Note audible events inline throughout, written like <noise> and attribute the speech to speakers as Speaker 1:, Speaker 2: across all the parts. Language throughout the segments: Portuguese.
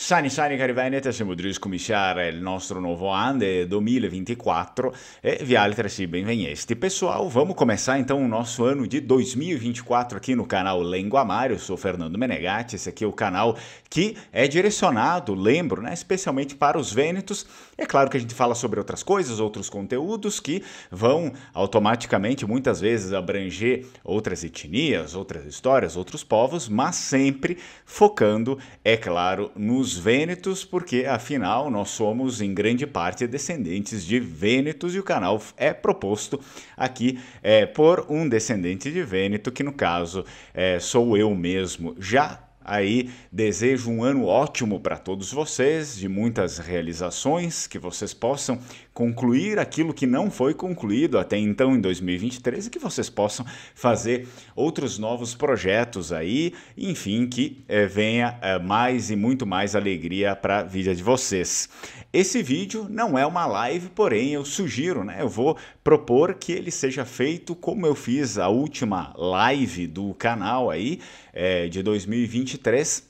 Speaker 1: Sani Sani cari Veneta, siamo giunti a cominciare il nostro nuovo anno 2024 eh, e vi altresì bem-vinhesti. Pessoal, vamos começar então o nosso ano de 2024 aqui no canal Língua Amário. Eu sou Fernando Menegatti, esse aqui é o canal que é direcionado, lembro, né, especialmente para os vênetos. É claro que a gente fala sobre outras coisas, outros conteúdos que vão automaticamente muitas vezes abranger outras etnias, outras histórias, outros povos, mas sempre focando, é claro, nos os Vênetos, porque afinal nós somos em grande parte descendentes de Vênetos e o canal é proposto aqui é, por um descendente de Vêneto, que no caso é, sou eu mesmo. Já aí. Desejo um ano ótimo para todos vocês, de muitas realizações, que vocês possam concluir aquilo que não foi concluído até então em 2023 e que vocês possam fazer outros novos projetos aí, enfim, que é, venha é, mais e muito mais alegria para a vida de vocês. Esse vídeo não é uma live, porém eu sugiro, né? Eu vou propor que ele seja feito como eu fiz a última live do canal aí é, de 2023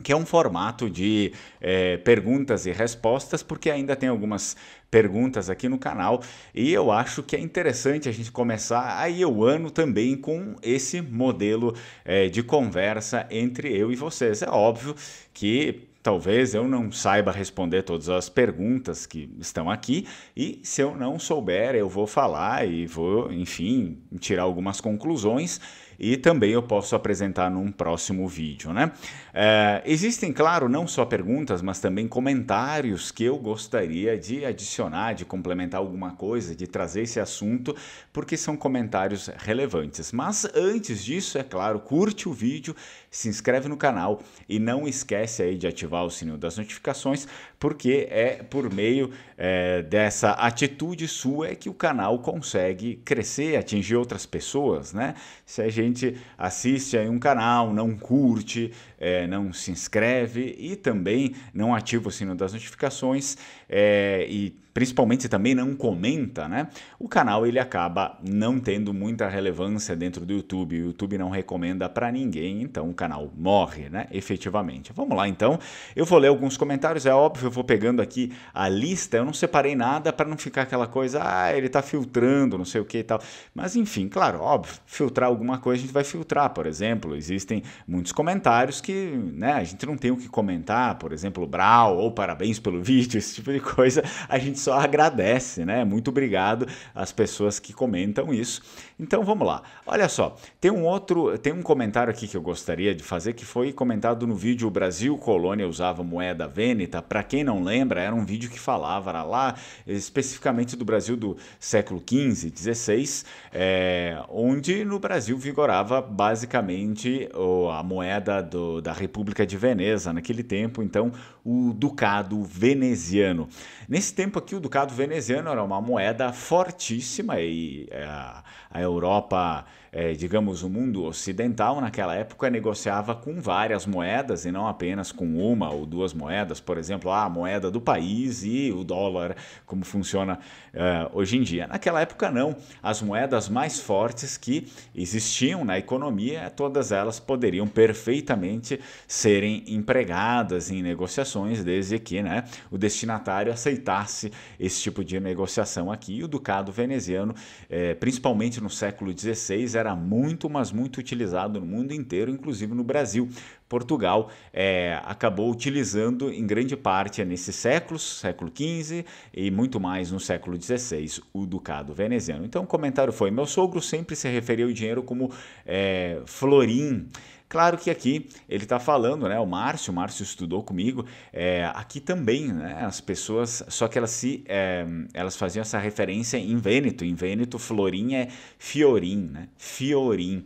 Speaker 1: que é um formato de é, perguntas e respostas, porque ainda tem algumas perguntas aqui no canal e eu acho que é interessante a gente começar aí o ano também com esse modelo é, de conversa entre eu e vocês. É óbvio que Talvez eu não saiba responder todas as perguntas que estão aqui, e se eu não souber, eu vou falar e vou, enfim, tirar algumas conclusões e também eu posso apresentar num próximo vídeo, né? É, existem, claro, não só perguntas, mas também comentários que eu gostaria de adicionar, de complementar alguma coisa, de trazer esse assunto, porque são comentários relevantes. Mas antes disso, é claro, curte o vídeo, se inscreve no canal e não esquece aí de ativar o sininho das notificações, porque é por meio é, dessa atitude sua é que o canal consegue crescer, atingir outras pessoas, né? Se a gente assiste aí um canal, não curte, é, não se inscreve e também não ativa o sininho das notificações é, e principalmente também não comenta, né? O canal ele acaba não tendo muita relevância dentro do YouTube. O YouTube não recomenda para ninguém, então canal morre, né? Efetivamente. Vamos lá então. Eu vou ler alguns comentários, é óbvio, eu vou pegando aqui a lista, eu não separei nada para não ficar aquela coisa, ah, ele está filtrando, não sei o que e tal. Mas enfim, claro, óbvio, filtrar alguma coisa a gente vai filtrar, por exemplo, existem muitos comentários que, né, a gente não tem o que comentar, por exemplo, brau ou parabéns pelo vídeo, esse tipo de coisa, a gente só agradece, né? Muito obrigado às pessoas que comentam isso. Então vamos lá. Olha só, tem um outro, tem um comentário aqui que eu gostaria gostaria de fazer, que foi comentado no vídeo Brasil Colônia usava moeda vêneta. Para quem não lembra, era um vídeo que falava lá especificamente do Brasil do século XV, XVI, é, onde no Brasil vigorava basicamente a moeda do, da República de Veneza naquele tempo. Então, o ducado veneziano. Nesse tempo aqui, o ducado veneziano era uma moeda fortíssima e é, a, a Europa, é, digamos, o mundo ocidental naquela época negociava com várias moedas e não apenas com uma ou duas moedas, por exemplo, a moeda do país e o dólar, como funciona é, hoje em dia. Naquela época, não. As moedas mais fortes que existiam na economia, todas elas poderiam perfeitamente serem empregadas em negociações condições, desde que né, o destinatário aceitasse esse tipo de negociação aqui. E o ducado veneziano, é, principalmente no século XVI, era muito, mas muito utilizado no mundo inteiro, inclusive no Brasil. Portugal é, acabou utilizando em grande parte nesses séculos, século XV e muito mais no século XVI, o ducado veneziano. Então o comentário foi: meu sogro sempre se referia ao dinheiro como é, florim Claro que aqui ele está falando, né? O Márcio, o Márcio estudou comigo. É, aqui também, né? As pessoas, só que elas se, é, elas faziam essa referência em Vêneto. Em Vêneto, Florim é Fiorim, né? Fiorim.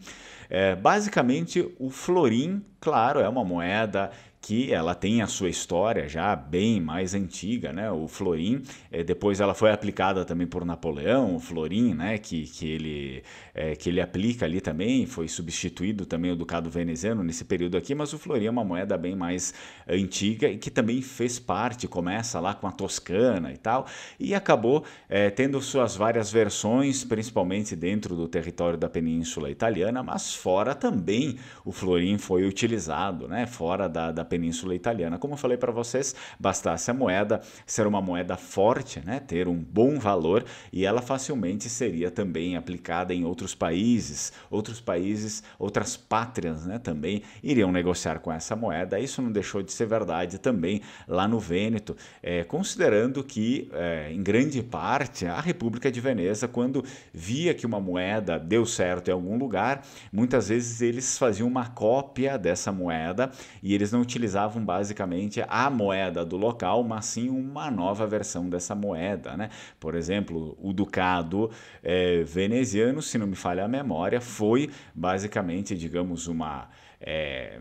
Speaker 1: É, basicamente, o florim, claro, é uma moeda que ela tem a sua história já bem mais antiga, né? O Florim, eh, depois ela foi aplicada também por Napoleão, o Florim, né? Que, que, ele, é, que ele aplica ali também, foi substituído também o Ducado Veneziano nesse período aqui, mas o Florim é uma moeda bem mais antiga e que também fez parte, começa lá com a Toscana e tal, e acabou é, tendo suas várias versões, principalmente dentro do território da Península Italiana, mas fora também o Florim foi utilizado, né? Fora da, da Península Italiana. Como eu falei para vocês, bastasse a moeda ser uma moeda forte, né, ter um bom valor, e ela facilmente seria também aplicada em outros países. Outros países, outras pátrias né, também iriam negociar com essa moeda. Isso não deixou de ser verdade também lá no Vêneto, é, considerando que, é, em grande parte, a República de Veneza, quando via que uma moeda deu certo em algum lugar, muitas vezes eles faziam uma cópia dessa moeda e eles não utilizavam utilizavam basicamente a moeda do local, mas sim uma nova versão dessa moeda. Né? Por exemplo, o ducado é, veneziano, se não me falha a memória, foi basicamente, digamos, uma. É,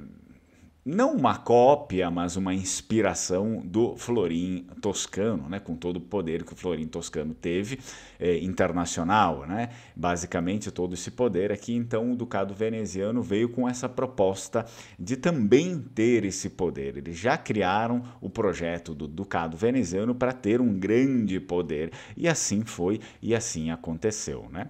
Speaker 1: não uma cópia, mas uma inspiração do Florim Toscano, né, com todo o poder que o Florim Toscano teve é, internacional, né? Basicamente todo esse poder aqui, então o ducado veneziano veio com essa proposta de também ter esse poder. Eles já criaram o projeto do ducado veneziano para ter um grande poder e assim foi e assim aconteceu, né?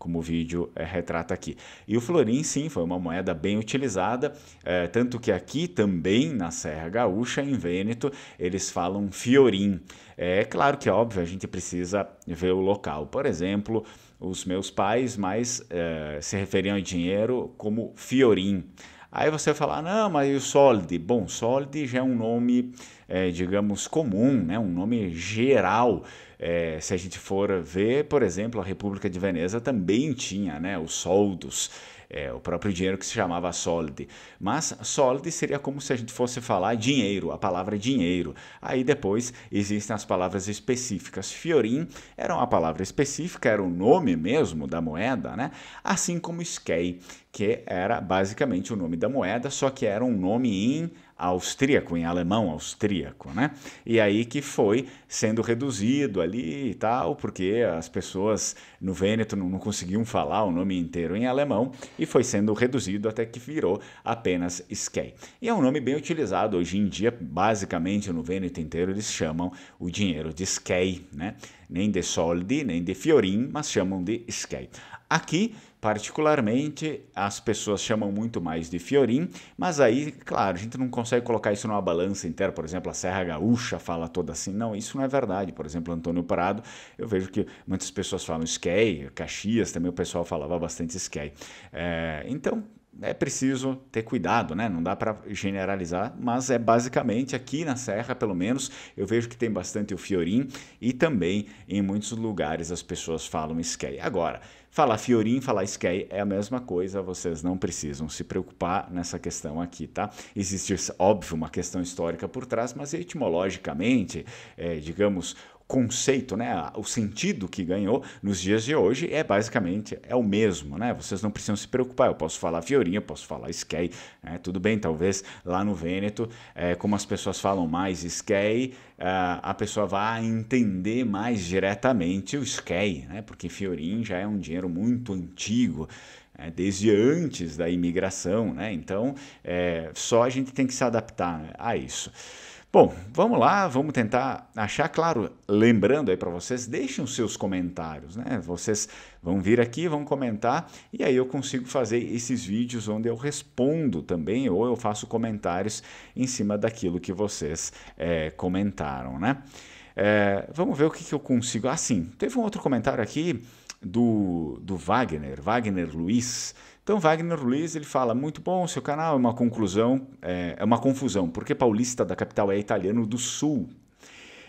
Speaker 1: como o vídeo é, retrata aqui. E o florim, sim, foi uma moeda bem utilizada, é, tanto que aqui também na Serra Gaúcha, em Vêneto, eles falam fiorim. É claro que é óbvio, a gente precisa ver o local. Por exemplo, os meus pais mais é, se referiam a dinheiro como fiorim. Aí você fala, não, mas e o sólido. Bom, sólido já é um nome é, digamos, comum, né? um nome geral. É, se a gente for ver, por exemplo, a República de Veneza também tinha né, os soldos, é, o próprio dinheiro que se chamava solde. Mas solde seria como se a gente fosse falar dinheiro, a palavra dinheiro. Aí depois existem as palavras específicas. Fiorim era uma palavra específica, era o nome mesmo da moeda, né? Assim como skei, que era basicamente o nome da moeda, só que era um nome em austríaco, em alemão austríaco, né? E aí que foi sendo reduzido ali e tal, porque as pessoas no Vêneto não, não conseguiam falar o nome inteiro em alemão e foi sendo reduzido até que virou apenas Skei. E é um nome bem utilizado hoje em dia, basicamente no Vêneto inteiro eles chamam o dinheiro de Skei, né? Nem de soldi, nem de fiorin, mas chamam de Skei. Aqui Particularmente, as pessoas chamam muito mais de Fiorim, mas aí, claro, a gente não consegue colocar isso numa balança inteira. Por exemplo, a Serra Gaúcha fala toda assim. Não, isso não é verdade. Por exemplo, Antônio Prado, eu vejo que muitas pessoas falam Skei, Caxias também o pessoal falava bastante Skei. É, então, é preciso ter cuidado, né? Não dá para generalizar, mas é basicamente aqui na Serra, pelo menos, eu vejo que tem bastante o fiorim e também em muitos lugares as pessoas falam skei. Agora, falar fiorim, falar skei é a mesma coisa, vocês não precisam se preocupar nessa questão aqui, tá? Existe, óbvio, uma questão histórica por trás, mas etimologicamente, é, digamos, conceito, né, o sentido que ganhou nos dias de hoje é basicamente é o mesmo, né? Vocês não precisam se preocupar. Eu posso falar Fiorinha, eu posso falar Skei, né? Tudo bem, talvez lá no Vêneto, é, como as pessoas falam mais Skei, é, a pessoa vai entender mais diretamente o Skei, né? Porque Fiorin já é um dinheiro muito antigo é, desde antes da imigração, né? Então, é, só a gente tem que se adaptar né, a isso. Bom, vamos lá, vamos tentar achar, claro, lembrando aí para vocês, deixem os seus comentários, né? Vocês vão vir aqui, vão comentar e aí eu consigo fazer esses vídeos onde eu respondo também ou eu faço comentários em cima daquilo que vocês é, comentaram, né? É, vamos ver o que, que eu consigo. Ah, sim, teve um outro comentário aqui do, do Wagner, Wagner Luiz. Então Wagner Luiz ele fala muito bom, seu canal é uma conclusão, é, é uma confusão, porque paulista da capital é italiano do sul,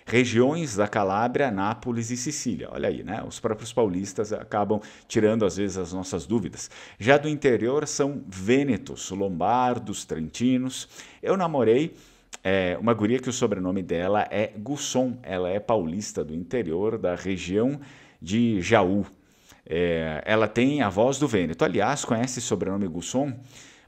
Speaker 1: regiões da Calábria, Nápoles e Sicília. Olha aí, né? Os próprios paulistas acabam tirando às vezes as nossas dúvidas. Já do interior são vênetos, lombardos, trentinos. Eu namorei é, uma guria que o sobrenome dela é Gusson. Ela é paulista do interior da região de Jaú. É, ela tem a voz do Vêneto. Aliás, conhece esse sobrenome Gusson?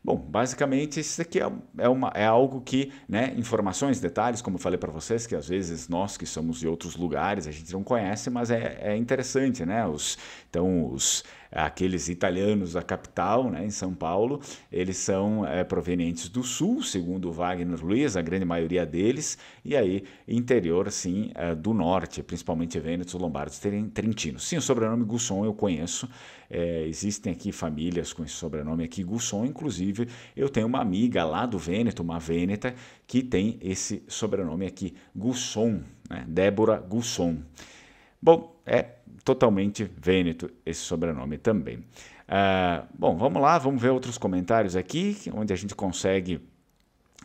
Speaker 1: Bom, basicamente isso aqui é, é, uma, é algo que, né, informações, detalhes, como eu falei para vocês, que às vezes nós que somos de outros lugares, a gente não conhece, mas é, é interessante, né? Os, então, os aqueles italianos da capital, né, em São Paulo, eles são é, provenientes do sul, segundo Wagner Luiz, a grande maioria deles, e aí interior, sim, é, do norte, principalmente Vênetos, Lombardos, Trentinos. Sim, o sobrenome Gusson eu conheço, é, existem aqui famílias com esse sobrenome aqui, Gusson, inclusive eu tenho uma amiga lá do Vêneto, uma vêneta, que tem esse sobrenome aqui, Gusson, né, Débora Gusson. Bom, é totalmente vêneto esse sobrenome também. Uh, bom, vamos lá, vamos ver outros comentários aqui, onde a gente consegue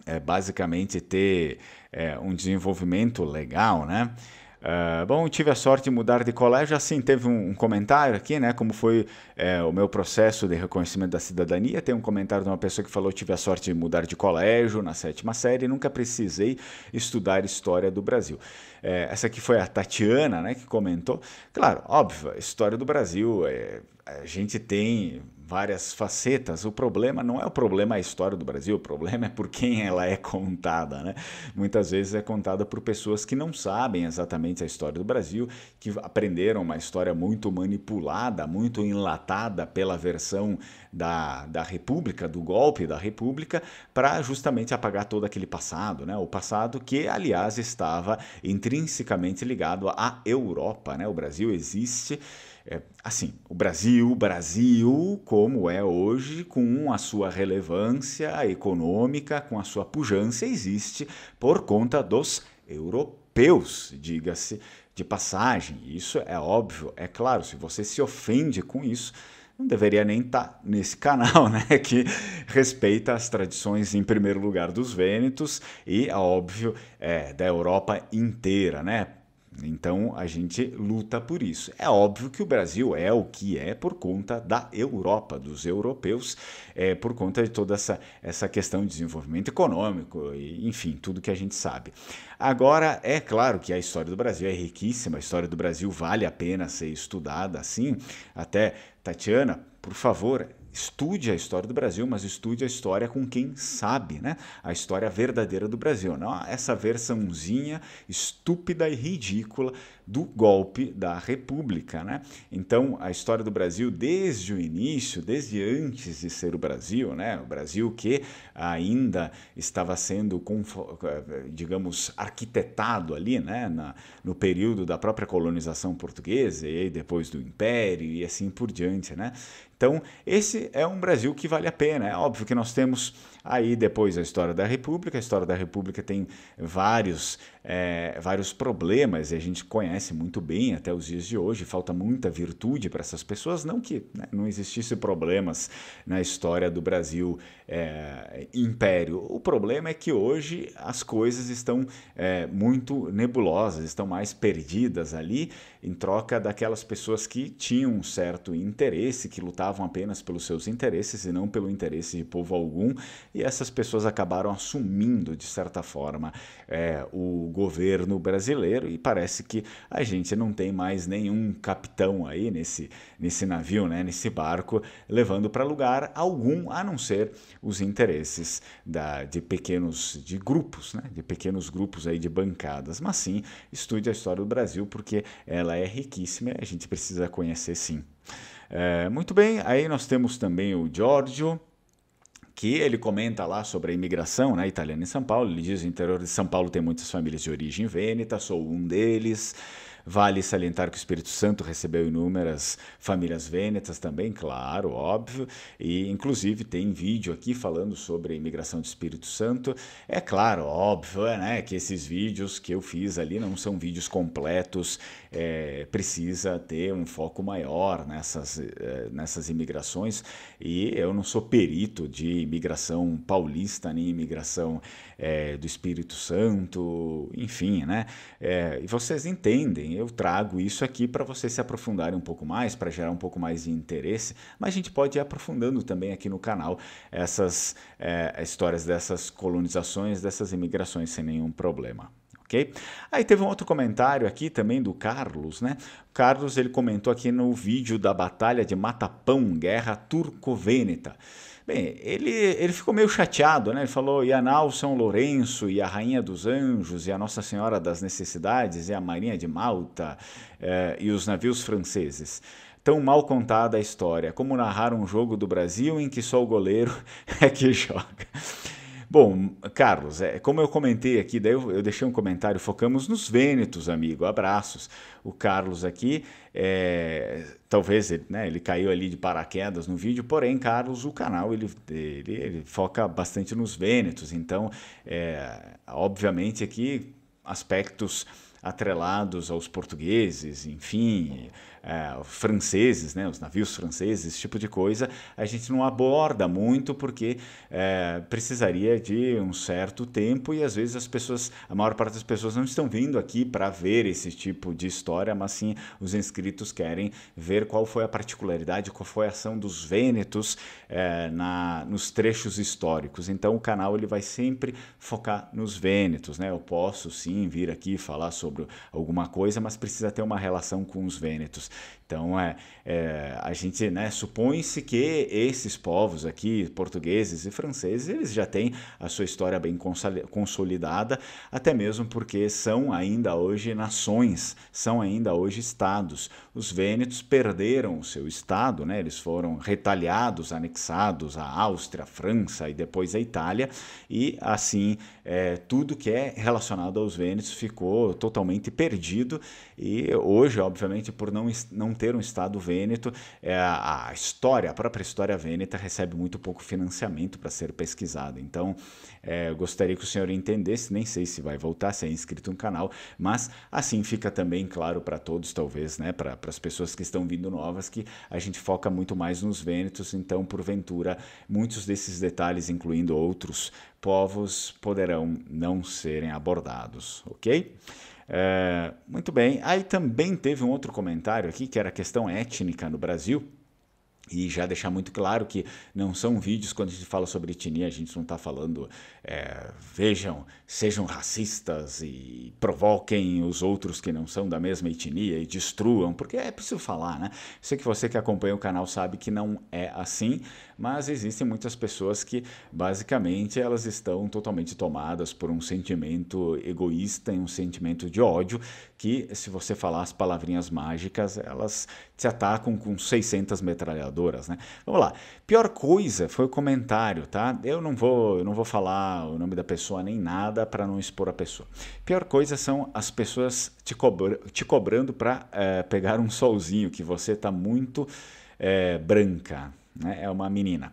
Speaker 1: é, basicamente ter é, um desenvolvimento legal, né? Uh, bom, tive a sorte de mudar de colégio. Assim, teve um, um comentário aqui, né? Como foi é, o meu processo de reconhecimento da cidadania. Tem um comentário de uma pessoa que falou: tive a sorte de mudar de colégio na sétima série, nunca precisei estudar história do Brasil. É, essa aqui foi a Tatiana, né? Que comentou. Claro, óbvio, história do Brasil. É, a gente tem várias facetas. O problema não é o problema é a história do Brasil, o problema é por quem ela é contada, né? Muitas vezes é contada por pessoas que não sabem exatamente a história do Brasil, que aprenderam uma história muito manipulada, muito enlatada pela versão da, da República, do golpe da República, para justamente apagar todo aquele passado, né? o passado que, aliás, estava intrinsecamente ligado à Europa. Né? O Brasil existe. É, assim, o Brasil, Brasil como é hoje, com a sua relevância econômica, com a sua pujança, existe por conta dos europeus, diga-se de passagem. Isso é óbvio, é claro. Se você se ofende com isso, não deveria nem estar tá nesse <laughs> canal, né? Que respeita as tradições, em primeiro lugar, dos Vênetos e, óbvio, é, da Europa inteira, né? Então a gente luta por isso. É óbvio que o Brasil é o que é por conta da Europa, dos europeus, é, por conta de toda essa, essa questão de desenvolvimento econômico, e, enfim, tudo que a gente sabe. Agora, é claro que a história do Brasil é riquíssima, a história do Brasil vale a pena ser estudada assim. Até Tatiana, por favor, estude a história do Brasil, mas estude a história com quem sabe, né? A história verdadeira do Brasil, não essa versãozinha estúpida e ridícula do golpe da República. Né? Então, a história do Brasil, desde o início, desde antes de ser o Brasil, né? o Brasil que ainda estava sendo, digamos, arquitetado ali né? Na, no período da própria colonização portuguesa e depois do Império e assim por diante. Né? Então, esse é um Brasil que vale a pena. É óbvio que nós temos aí depois a história da República. A história da República tem vários, é, vários problemas e a gente conhece conhece muito bem até os dias de hoje, falta muita virtude para essas pessoas, não que né, não existisse problemas na história do Brasil é, império. O problema é que hoje as coisas estão é, muito nebulosas, estão mais perdidas ali, em troca daquelas pessoas que tinham um certo interesse, que lutavam apenas pelos seus interesses e não pelo interesse de povo algum, e essas pessoas acabaram assumindo, de certa forma, é, o governo brasileiro, e parece que a gente não tem mais nenhum capitão aí nesse, nesse navio, né, nesse barco, levando para lugar algum, a não ser os interesses da, de pequenos, de grupos, né, de pequenos grupos aí de bancadas, mas sim estude a história do Brasil, porque ela ela é riquíssima, a gente precisa conhecer sim. É, muito bem, aí nós temos também o Giorgio, que ele comenta lá sobre a imigração né, italiana em São Paulo. Ele diz: o interior de São Paulo tem muitas famílias de origem vêneta, sou um deles. Vale salientar que o Espírito Santo recebeu inúmeras famílias vênetas também, claro, óbvio, e inclusive tem vídeo aqui falando sobre a imigração do Espírito Santo. É claro, óbvio, né, que esses vídeos que eu fiz ali não são vídeos completos é, precisa ter um foco maior nessas, é, nessas imigrações. E eu não sou perito de imigração paulista, nem imigração é, do Espírito Santo, enfim, né? É, e vocês entendem, eu trago isso aqui para vocês se aprofundarem um pouco mais, para gerar um pouco mais de interesse, mas a gente pode ir aprofundando também aqui no canal essas é, histórias dessas colonizações, dessas imigrações sem nenhum problema ok? Aí teve um outro comentário aqui também do Carlos, né? O Carlos ele comentou aqui no vídeo da Batalha de Matapão, Guerra Turcovêneta. Bem, ele, ele ficou meio chateado, né? Ele falou: e a Nau São Lourenço, e a Rainha dos Anjos, e a Nossa Senhora das Necessidades, e a Marinha de Malta, eh, e os navios franceses. Tão mal contada a história, como narrar um jogo do Brasil em que só o goleiro <laughs> é que joga. Bom, Carlos, é, como eu comentei aqui, daí eu, eu deixei um comentário, focamos nos Vênetos, amigo. Abraços. O Carlos aqui, é, talvez ele, né, ele caiu ali de paraquedas no vídeo, porém, Carlos, o canal ele, ele, ele foca bastante nos Vênetos. Então, é, obviamente aqui aspectos atrelados aos portugueses, enfim, é, franceses, né, os navios franceses, esse tipo de coisa, a gente não aborda muito porque é, precisaria de um certo tempo e às vezes as pessoas, a maior parte das pessoas não estão vindo aqui para ver esse tipo de história, mas sim os inscritos querem ver qual foi a particularidade, qual foi a ação dos vênetos é, na, nos trechos históricos. Então o canal ele vai sempre focar nos Vênetos. Né? Eu posso sim vir aqui falar sobre alguma coisa, mas precisa ter uma relação com os Vênetos. Então é, é a gente né, supõe-se que esses povos aqui, portugueses e franceses, eles já têm a sua história bem consolidada, até mesmo porque são ainda hoje nações, são ainda hoje estados. Os Vênetos perderam o seu estado, né? eles foram retaliados, anexados anexados à Áustria, à França e depois à Itália, e assim é, tudo que é relacionado aos Vênetos ficou totalmente perdido e hoje, obviamente, por não, não ter um Estado vêneto, é, a história, a própria história vêneta recebe muito pouco financiamento para ser pesquisada. Então, é, gostaria que o senhor entendesse, nem sei se vai voltar, se é inscrito no canal, mas assim fica também claro para todos, talvez, né, para as pessoas que estão vindo novas, que a gente foca muito mais nos vênetos, então, porventura, muitos desses detalhes, incluindo outros povos, poderão não serem abordados, ok? É, muito bem. Aí também teve um outro comentário aqui, que era a questão étnica no Brasil. E já deixar muito claro que não são vídeos quando a gente fala sobre etnia, a gente não está falando, é, vejam, sejam racistas e provoquem os outros que não são da mesma etnia e destruam, porque é preciso falar, né? Sei que você que acompanha o canal sabe que não é assim mas existem muitas pessoas que basicamente elas estão totalmente tomadas por um sentimento egoísta e um sentimento de ódio que se você falar as palavrinhas mágicas, elas te atacam com 600 metralhadoras, né? Vamos lá. Pior coisa foi o comentário, tá? Eu não vou, eu não vou falar o nome da pessoa nem nada para não expor a pessoa. Pior coisa são as pessoas te, cobr te cobrando para é, eh, pegar um solzinho que você tá muito é, branca, né? é uma menina.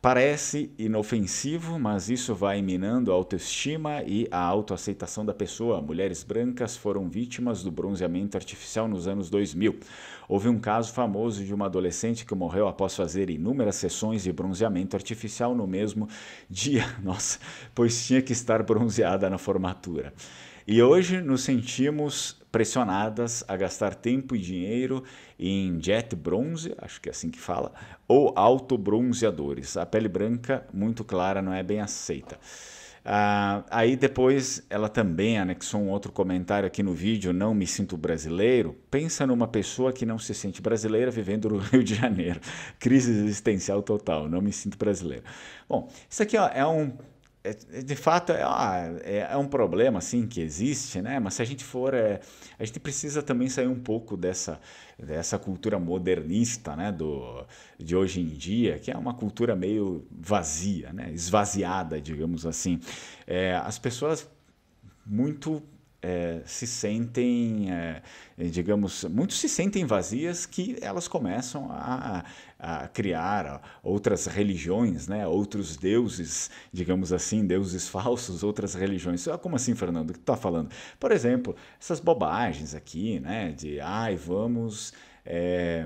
Speaker 1: Parece inofensivo, mas isso vai minando a autoestima e a autoaceitação da pessoa. Mulheres brancas foram vítimas do bronzeamento artificial nos anos 2000. Houve um caso famoso de uma adolescente que morreu após fazer inúmeras sessões de bronzeamento artificial no mesmo dia. <laughs> Nossa, pois tinha que estar bronzeada na formatura. E hoje nos sentimos pressionadas a gastar tempo e dinheiro em jet bronze, acho que é assim que fala, ou autobronzeadores. A pele branca, muito clara, não é bem aceita. Ah, aí depois ela também anexou um outro comentário aqui no vídeo, não me sinto brasileiro. Pensa numa pessoa que não se sente brasileira vivendo no <laughs> Rio de Janeiro. Crise existencial total, não me sinto brasileiro. Bom, isso aqui ó, é um é, é, de fato é, ah, é, é, um problema assim que existe né mas se a gente for é, a gente precisa também sair um pouco dessa dessa cultura modernista né do de hoje em dia que é uma cultura meio vazia né esvaziada digamos assim é, as pessoas muito é, se sentem, é, digamos, muitos se sentem vazias que elas começam a, a, criar outras religiões, né? outros deuses, digamos assim, deuses <laughs> falsos, outras religiões. Ah, como assim, Fernando? O que tu está falando? Por exemplo, essas bobagens aqui, né? De ai, vamos. É,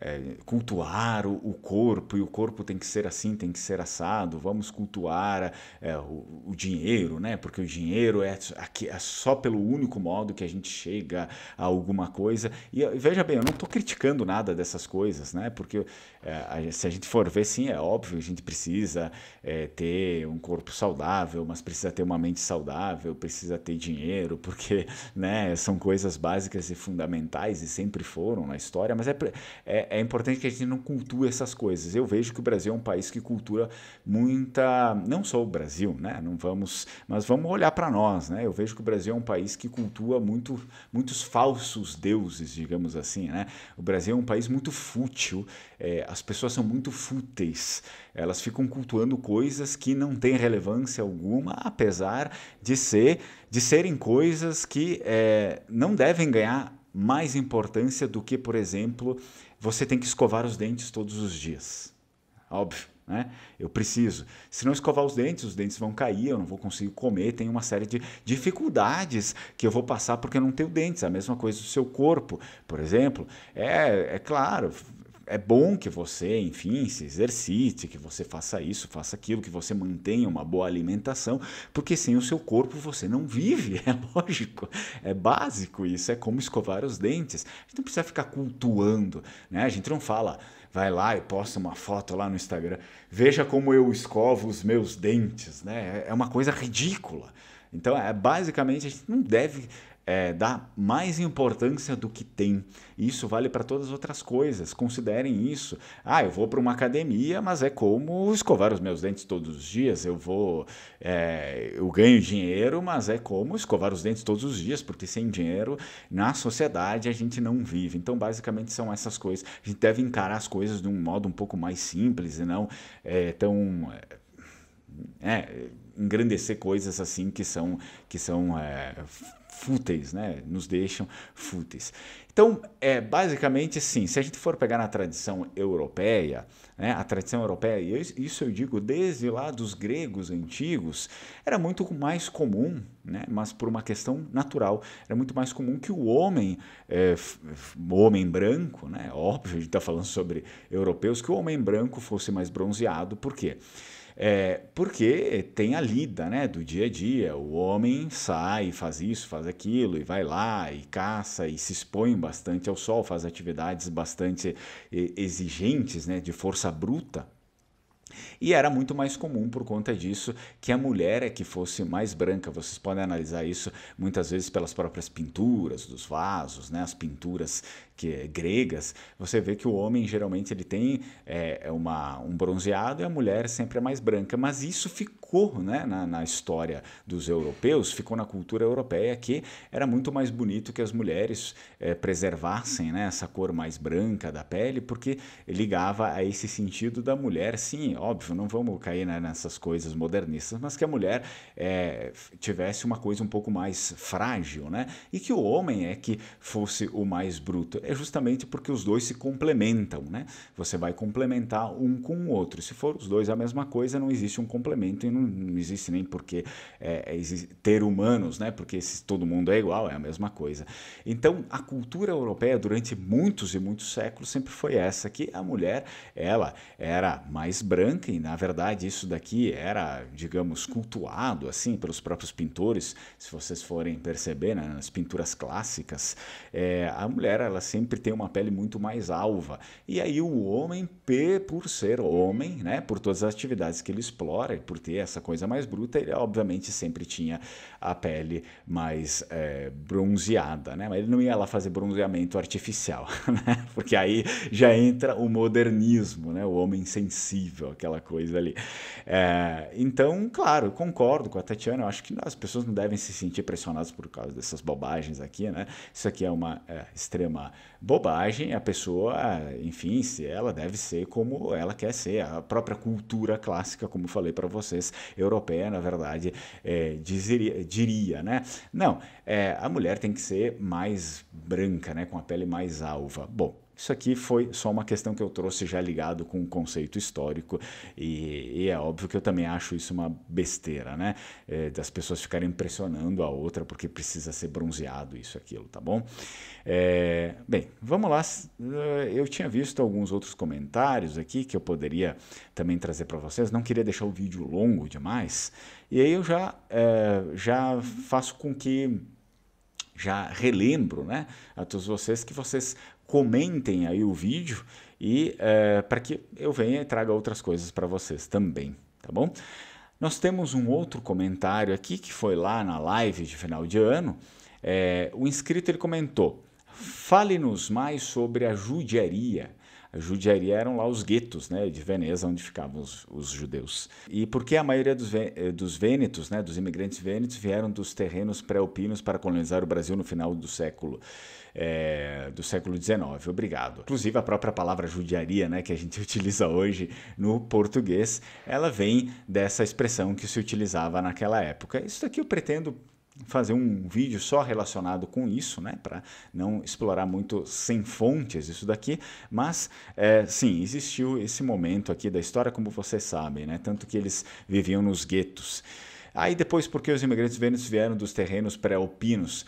Speaker 1: é, cultuar o, o, corpo e o corpo tem que ser assim, tem que ser assado. Vamos cultuar é, o, o, dinheiro, né? Porque o dinheiro é, é só pelo único modo que a gente chega a alguma coisa. E veja bem, eu não estou criticando nada dessas coisas, né? Porque é, se a gente for ver, sim, é óbvio, a gente precisa é, ter um corpo saudável, mas precisa ter uma mente saudável, precisa ter dinheiro, porque <laughs> né, são coisas básicas e fundamentais e sempre foram na história, mas é, é, é importante que a gente não cultue essas coisas. Eu vejo que o Brasil é um país que cultua muita, não só o Brasil, né? Não vamos, mas vamos olhar para nós, né? Eu vejo que o Brasil é um país que cultua muito, muitos falsos deuses, digamos assim, né? O Brasil é um país muito fútil, é, as pessoas são muito fúteis, elas ficam cultuando coisas que não têm relevância alguma, apesar de, ser, de serem coisas que é, não devem ganhar mais importância do que, por exemplo, você tem que escovar os dentes todos os dias. Óbvio. Né? Eu preciso. Se não escovar os dentes, os dentes vão cair, eu não vou conseguir comer, tem uma série de dificuldades que eu vou passar porque eu não tenho dentes. A mesma coisa do seu corpo, por exemplo. É, é claro, é bom que você, enfim, se exercite, que você faça isso, faça aquilo, que você mantenha uma boa alimentação, porque sem o seu corpo você não vive, <laughs> é lógico, é básico isso, é como escovar os dentes. A gente não precisa ficar cultuando, né? A gente não fala, vai lá e posta uma foto lá no Instagram, veja como eu escovo os meus dentes, né? É uma coisa ridícula. Então, é, basicamente, a gente não deve é, dá mais importância do que tem. Isso vale para todas as outras coisas. Considerem isso. Ah, eu vou para uma academia, mas é como escovar os meus dentes todos os dias. Eu vou, é, eu ganho dinheiro, mas é como escovar os dentes todos os dias, porque sem dinheiro na sociedade a gente não vive. Então, basicamente são essas coisas. A gente deve encarar as coisas de um modo um pouco mais simples e não é, tão é, é engrandecer coisas assim que são que são é, fúteis, né? Nos deixam fúteis. Então, é basicamente assim. Se a gente for pegar na tradição europeia, né? A tradição europeia, e isso eu digo desde lá dos gregos antigos, era muito mais comum, né? Mas por uma questão natural, era muito mais comum que o homem, é, o homem branco, né? Óbvio, a gente está falando sobre europeus, que o homem branco fosse mais bronzeado. Por quê? É, porque tem a lida né, do dia a dia. O homem sai, faz isso, faz aquilo, e vai lá, e caça, e se expõe bastante ao sol, faz atividades bastante exigentes, né, de força bruta. E era muito mais comum por conta disso que a mulher é que fosse mais branca. Vocês podem analisar isso muitas vezes pelas próprias pinturas dos vasos, né? as pinturas que, é gregas, você vê que o homem geralmente ele tem é, é, uma, um bronzeado e a mulher sempre é mais branca. Mas isso ficou né, na, na história dos europeus, ficou na cultura europeia que era muito mais bonito que as mulheres é, preservassem né, essa cor mais branca da pele, porque ligava a esse sentido da mulher. Sim, óbvio, não vamos cair né, nessas coisas modernistas, mas que a mulher é, tivesse uma coisa um pouco mais frágil, né? E que o homem é que fosse o mais bruto é justamente porque os dois se complementam, né? Você vai complementar um com o outro. Se for os dois a mesma coisa, não existe um complemento e não, não existe nem porque é, é ter humanos, né? Porque se todo mundo é igual, é a mesma coisa. Então, a cultura europeia durante muitos e muitos séculos sempre foi essa que a mulher, ela era mais branca e na verdade isso daqui era, digamos, cultuado assim pelos próprios pintores. Se vocês forem perceber né, nas pinturas clássicas, é, a mulher ela se sempre tem uma pele muito mais alva. E aí o homem, P, por ser homem, né, por todas as atividades que ele explora, por ter essa coisa mais bruta, ele obviamente sempre tinha a pele mais é, bronzeada, né? Mas ele não ia lá fazer bronzeamento artificial, <laughs> né? Porque aí já entra o modernismo, né? O homem sensível, aquela coisa ali. É, então, claro, concordo com a Tatiana. Eu acho que as pessoas não devem se sentir pressionadas por causa dessas bobagens aqui, né? Isso aqui é uma é, extrema bobagem. A pessoa, é, enfim, se ela deve ser como ela quer ser. A própria cultura clássica, como falei para vocês, europeia, na verdade, é, dizeria diria, né? Não, é, a mulher tem que ser mais branca, né? Com a pele mais alva. Bom, isso aqui foi só uma questão que eu trouxe já ligado com um conceito histórico, e, e é óbvio que eu também acho isso uma besteira, né? É, das pessoas ficarem impressionando a outra porque precisa ser bronzeado, isso, aquilo, tá bom? É, bem, vamos lá. Eu tinha visto alguns outros comentários aqui que eu poderia também trazer para vocês, não queria deixar o vídeo longo demais, e aí eu já, é, já faço com que já relembro né, a todos vocês que vocês comentem aí o vídeo e é, para que eu venha e traga outras coisas para vocês também, tá bom? Nós temos um outro comentário aqui que foi lá na live de final de ano. É, o inscrito ele comentou: fale-nos mais sobre a judiaria. Judiaria eram lá os guetos né, de Veneza, onde ficavam os, os judeus. E porque a maioria dos, eh, dos vênetos, né, dos imigrantes vênetos, vieram dos terrenos pré-alpinos para colonizar o Brasil no final do século é, do século XIX. Obrigado. Inclusive a própria palavra judiaria, né, que a gente <laughs> utiliza hoje no português, ela vem dessa expressão que se utilizava naquela época. Isso aqui eu pretendo fazer um vídeo só relacionado com isso, né, para não explorar muito sem fontes isso daqui, mas é, sim, existiu esse momento aqui da história, como vocês sabem, né, tanto que eles viviam nos guetos. Aí depois, porque os imigrantes vênetos vieram dos terrenos pré-alpinos?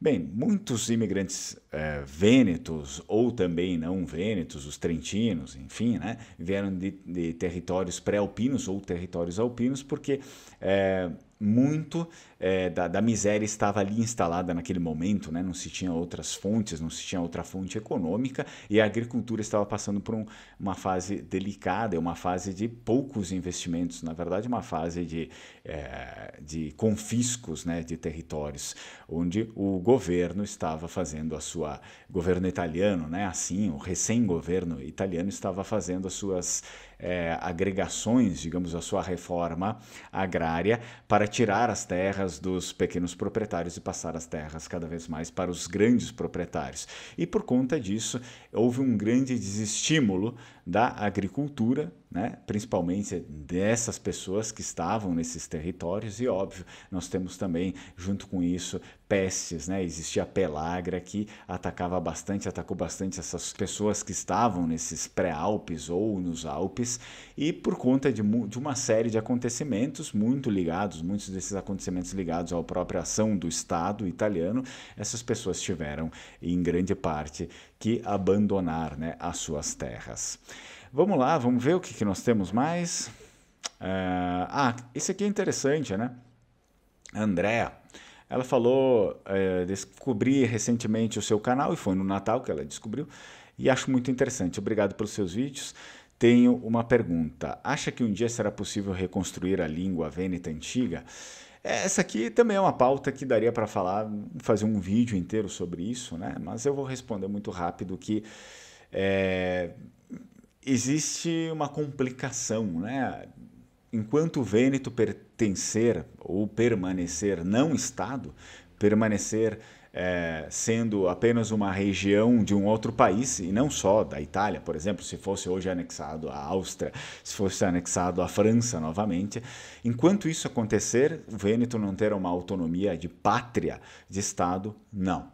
Speaker 1: Bem, muitos imigrantes é, vênetos ou também não vênetos, os trentinos, enfim, né, vieram de, de territórios pré-alpinos ou territórios alpinos porque é, muito é, da, da, miséria estava ali instalada naquele momento, né? não se tinha outras fontes, não se tinha outra fonte econômica, e a agricultura estava passando por um, uma fase delicada, uma fase de poucos investimentos, na verdade, uma fase de, é, de confiscos né? de territórios, onde o governo estava fazendo a sua. governo italiano, né? assim, o recém-governo italiano estava fazendo as suas é, agregações, digamos, a sua reforma agrária para tirar as terras dos pequenos proprietários e passar as terras cada vez mais para os grandes proprietários. E por conta disso, houve um grande desestímulo da agricultura né? principalmente dessas pessoas que estavam nesses territórios, e óbvio, nós temos também, junto com isso, pestes, né? existia a pelagra que atacava bastante, atacou bastante essas pessoas que estavam nesses pré-Alpes ou nos Alpes, e por conta de, de uma série de acontecimentos muito ligados, muitos desses acontecimentos ligados à própria ação do Estado italiano, essas pessoas tiveram, em grande parte, que abandonar né, as suas terras. Vamos lá, vamos ver o que, que nós temos mais. Uh, ah, esse aqui é interessante, né? Andréa. Ela falou, é, descobri recentemente o seu canal, e foi no Natal que ela descobriu, e acho muito interessante. Obrigado pelos seus vídeos. Tenho uma pergunta. Acha que um dia será possível reconstruir a língua vêneta antiga? Eh, essa aqui também é uma pauta que daria para falar, fazer um vídeo inteiro sobre isso, né? Mas eu vou responder muito rápido que é, existe uma complicação, né? Enquanto o Vêneto pertencer ou permanecer não Estado, permanecer é, sendo apenas uma região de um outro país, e não só da Itália, por exemplo, se fosse hoje anexado à Áustria, se fosse anexado à França novamente. Enquanto isso acontecer, o Vêneto não ter uma autonomia de pátria, de Estado, não.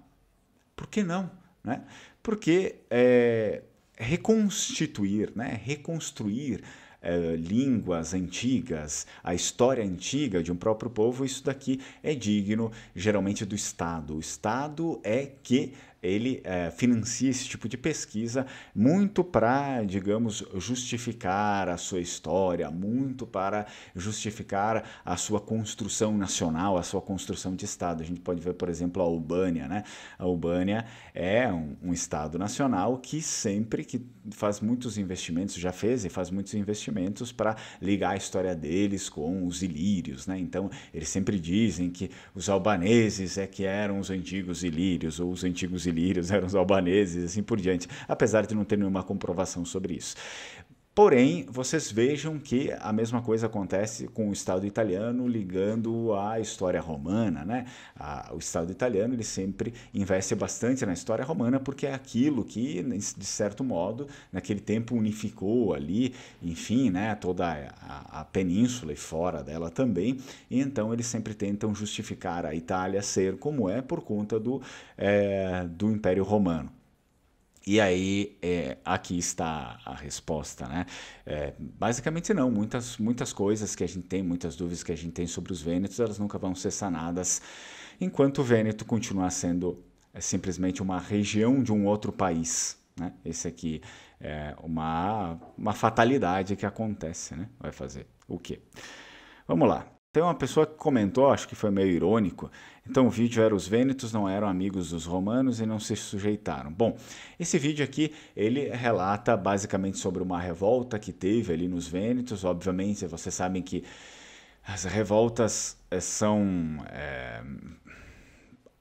Speaker 1: Por que não? Né? Porque é, reconstituir, né? reconstruir eh, línguas antigas, a história antiga de um próprio povo, isso daqui é digno geralmente do Estado. O Estado é que ele é, financia esse tipo de pesquisa muito para, digamos, justificar a sua história, muito para justificar a sua construção nacional, a sua construção de Estado. A gente pode ver, por exemplo, a Albânia. Né? A Albânia é um, um Estado nacional que sempre que faz muitos investimentos, já fez e faz muitos investimentos para ligar a história deles com os ilírios. Né? Então, eles sempre dizem que os albaneses é que eram os antigos ilírios ou os antigos lírios, eram os albaneses e assim por diante, apesar de não ter nenhuma comprovação sobre isso. Porém, vocês vejam que a mesma coisa acontece com o Estado italiano ligando à história romana, né? o Estado italiano ele sempre investe bastante na história romana porque é aquilo que, de certo modo, naquele tempo unificou ali, enfim, né? Toda a, a península e fora dela também. E então eles sempre tentam justificar a Itália ser como é por conta do, é, do Império Romano. E aí, é, aqui está a resposta, né? É, basicamente não, muitas, muitas coisas que a gente tem, muitas dúvidas que a gente tem sobre os Vênetos, elas nunca vão ser sanadas enquanto o Vêneto continuar sendo é, simplesmente uma região de um outro país, né? Esse aqui é uma, uma fatalidade que acontece, né? Vai fazer o quê? Vamos lá. Tem uma pessoa que comentou, acho que foi meio irônico. Então o vídeo era os vênetos não eram amigos dos romanos e não se sujeitaram. Bom, esse vídeo aqui ele relata basicamente sobre uma revolta que teve ali nos vênetos. Obviamente, vocês sabem que as revoltas eh, são é,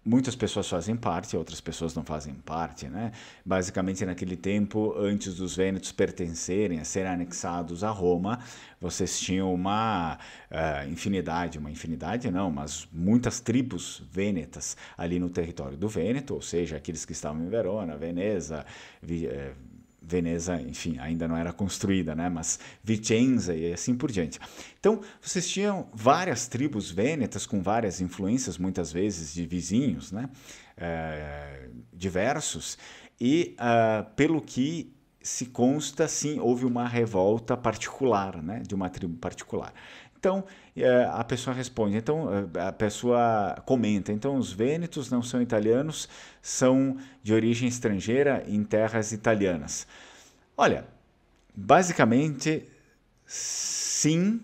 Speaker 1: muitas pessoas fazem parte, outras pessoas não fazem parte, né? Basicamente, naquele tempo, antes dos Vênetos pertencerem a serem anexados a Roma, vocês tinham uma uh, infinidade, uma infinidade não, mas muitas tribos vênetas ali no território do Vêneto, ou seja, aqueles que estavam em Verona, Veneza, vi, uh, Veneza, enfim, ainda não era construída, né? mas Vicenza e assim por diante. Então, vocês tinham várias tribos vênetas com várias influências, muitas vezes de vizinhos, né? É, diversos, e uh, pelo que se consta, sim, houve uma revolta particular, né? de uma tribo particular. Então é, a pessoa responde, então é, a pessoa comenta. Então os vênetos não são italianos, são de origem estrangeira em terras italianas. Olha, basicamente sim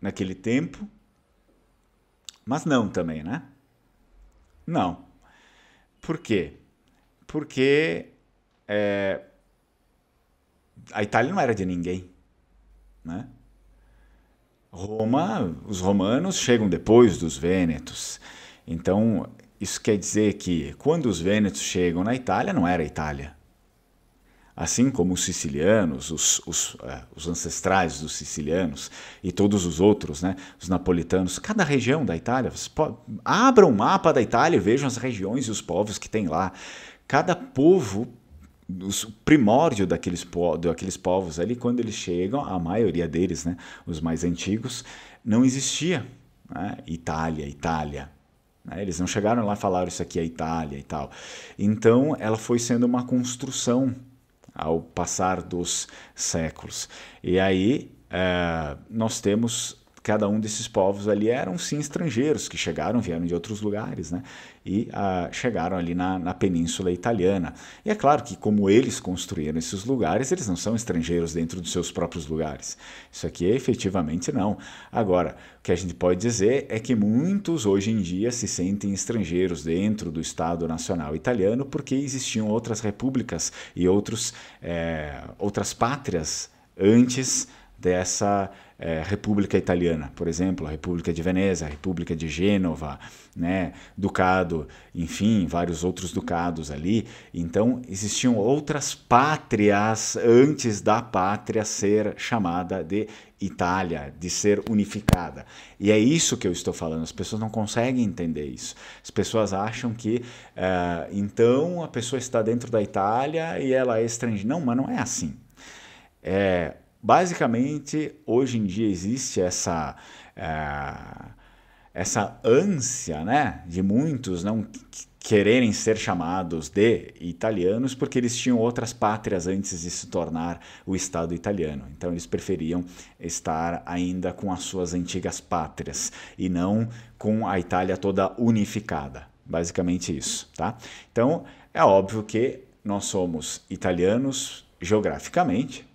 Speaker 1: naquele tempo, mas não também, né? Não. Por quê? Porque é, a Itália não era de ninguém, né? Roma, os romanos chegam depois dos vênetos. Então, isso quer dizer que quando os vênetos chegam na Itália, não era Itália. Assim como os sicilianos, os, os, uh, os ancestrais dos sicilianos e todos os outros, né, os napolitanos, cada região da Itália, abra o um mapa da Itália e vejam as regiões e os povos que tem lá. Cada povo o primórdio daqueles, po daqueles povos ali, quando eles chegam, a maioria deles, né, os mais antigos, não existia. Né? Itália, Itália. Né? Eles não chegaram lá e falaram isso aqui é Itália e tal. Então, ela foi sendo uma construção ao passar dos séculos. E aí, é, nós temos cada um desses povos ali eram sim estrangeiros que chegaram, vieram de outros lugares, né? E ah, chegaram ali na, na península italiana. E é claro que, como eles construíram esses lugares, eles não são estrangeiros dentro dos seus próprios lugares. Isso aqui é efetivamente não. Agora, o que a gente pode dizer é que muitos hoje em dia se sentem estrangeiros dentro do Estado Nacional Italiano porque existiam outras repúblicas e outros, é, outras pátrias antes dessa é, República Italiana, por exemplo, a República de Veneza, a República de Gênova, né, Ducado, enfim, vários outros ducados ali. Então, existiam outras pátrias antes da pátria ser chamada de Itália, de ser unificada. E é isso que eu estou falando, as pessoas não conseguem entender isso. As pessoas acham que, é, então, a pessoa está dentro da Itália e ela é estrangeira. Não, mas não é assim. É, Basicamente, hoje em dia existe essa. É, essa ânsia né, de muitos não quererem ser chamados de italianos porque eles tinham outras pátrias antes de se tornar o Estado italiano. Então eles preferiam estar ainda com as suas antigas pátrias e não com a Itália toda unificada. Basicamente isso, tá? Então é óbvio que nós somos italianos geograficamente,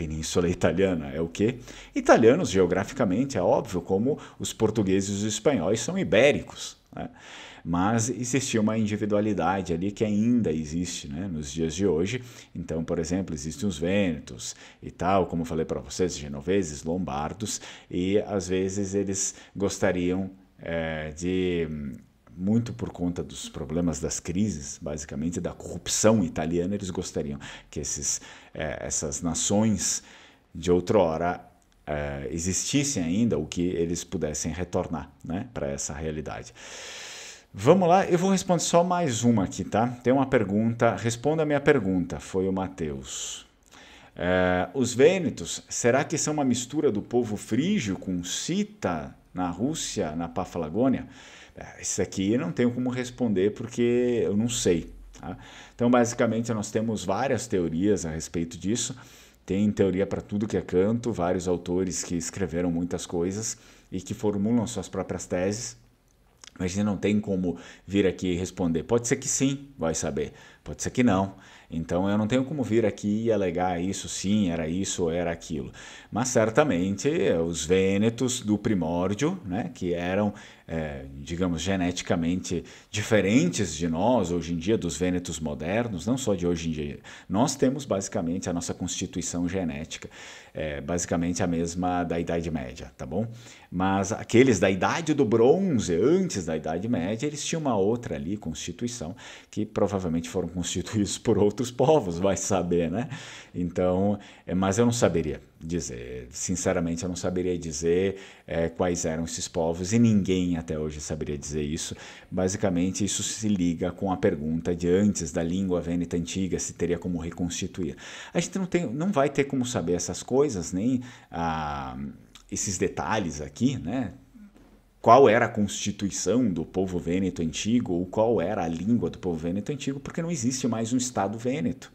Speaker 1: Península <laughs> Italiana é o quê? Italianos, geograficamente, é óbvio, como os portugueses e os espanhóis são ibéricos. Né? Mas existia uma individualidade ali que ainda existe né? nos dias de hoje. Então, por exemplo, existem os vênetos e tal, como falei para vocês, genoveses, lombardos, e às vezes eles gostariam é, de hum, muito por conta dos problemas das crises, basicamente da corrupção italiana, eles gostariam que esses, é, essas nações de outrora é, existissem ainda, o que eles pudessem retornar né, para essa realidade. Vamos lá, eu vou responder só mais uma aqui, tá? Tem uma pergunta, responda a minha pergunta, foi o Mateus. É, os Vênetos, será que são uma mistura do povo frígio com Cita na Rússia, na Paflagônia? Isso é, aqui eu não tenho como responder porque eu não sei. Tá? Então, basicamente, nós temos várias teorias a respeito disso. Tem teoria para tudo que é canto, vários autores que escreveram muitas coisas e que formulam suas próprias teses. Mas a gente não tem como vir aqui e responder. Pode ser que sim, vai saber. Pode ser que não. Então eu não tenho como vir aqui e alegar isso sim, era isso ou era aquilo. Mas certamente eh, os vênetos do primórdio, né, que eram, é, digamos, geneticamente diferentes de nós hoje em dia, dos vênetos modernos, não só de hoje em dia. Nós temos basicamente a nossa constituição genética, é, basicamente a mesma da Idade Média, tá bom? Mas aqueles da Idade do Bronze, antes da Idade Média, eles tinham uma outra ali constituição que provavelmente foram constituídos por outros povos, vai saber, né? Então, é, mas eu não saberia dizer, sinceramente, eu não saberia dizer é, quais eram esses povos e ninguém até hoje saberia dizer isso. Basicamente, isso se liga com a pergunta de antes da língua vêneta antiga se teria como reconstituir. A gente não tem, não vai ter como saber essas coisas nem a ah, esses detalhes aqui, né? Qual era a constituição do povo vêneto antigo ou qual era a língua do povo vêneto antigo, porque não existe mais um estado vêneto.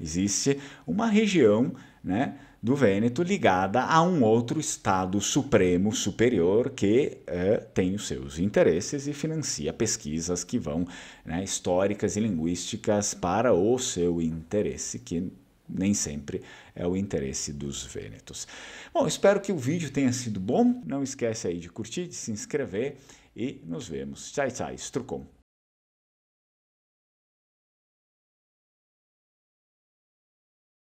Speaker 1: Existe uma região, né, do Vêneto ligada a um outro estado supremo superior que é, tem os seus interesses e financia pesquisas que vão né, históricas e linguísticas para o seu interesse que nem sempre é o interesse dos vênetos. Bom, espero que o vídeo tenha sido bom. Não esquece aí de curtir, de se inscrever e nos vemos. Tchau, tchau, Strucom.